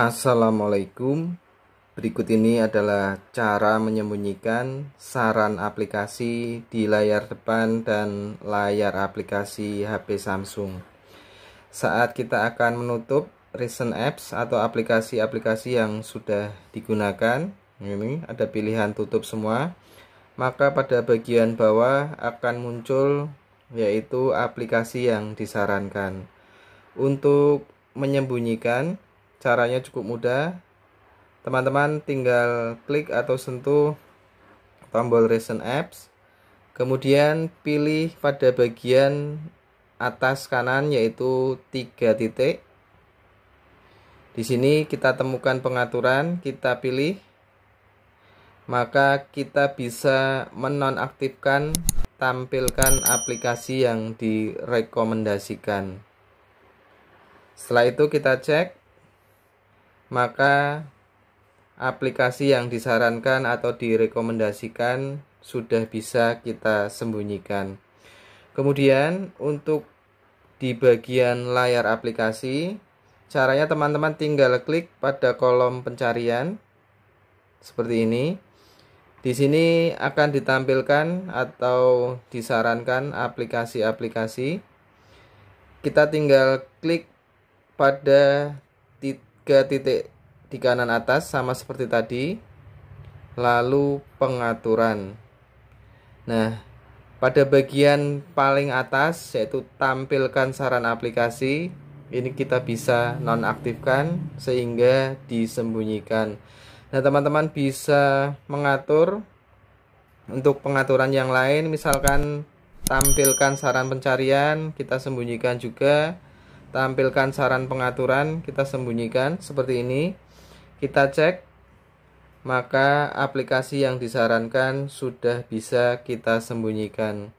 Assalamualaikum. Berikut ini adalah cara menyembunyikan saran aplikasi di layar depan dan layar aplikasi HP Samsung. Saat kita akan menutup recent apps atau aplikasi-aplikasi yang sudah digunakan, ini ada pilihan tutup semua. Maka pada bagian bawah akan muncul yaitu aplikasi yang disarankan. Untuk menyembunyikan Caranya cukup mudah. Teman-teman tinggal klik atau sentuh tombol Recent Apps. Kemudian pilih pada bagian atas kanan yaitu tiga titik. Di sini kita temukan pengaturan, kita pilih. Maka kita bisa menonaktifkan tampilkan aplikasi yang direkomendasikan. Setelah itu kita cek maka aplikasi yang disarankan atau direkomendasikan sudah bisa kita sembunyikan. Kemudian untuk di bagian layar aplikasi, caranya teman-teman tinggal klik pada kolom pencarian seperti ini. Di sini akan ditampilkan atau disarankan aplikasi-aplikasi. Kita tinggal klik pada tiga titik di kanan atas sama seperti tadi lalu pengaturan nah pada bagian paling atas yaitu tampilkan saran aplikasi ini kita bisa nonaktifkan sehingga disembunyikan nah teman-teman bisa mengatur untuk pengaturan yang lain misalkan tampilkan saran pencarian kita sembunyikan juga tampilkan saran pengaturan kita sembunyikan seperti ini kita cek maka aplikasi yang disarankan sudah bisa kita sembunyikan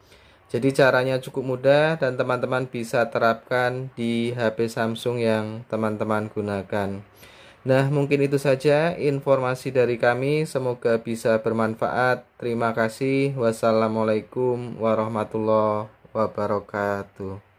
jadi caranya cukup mudah dan teman-teman bisa terapkan di HP Samsung yang teman-teman gunakan nah mungkin itu saja informasi dari kami semoga bisa bermanfaat terima kasih wassalamualaikum warahmatullahi wabarakatuh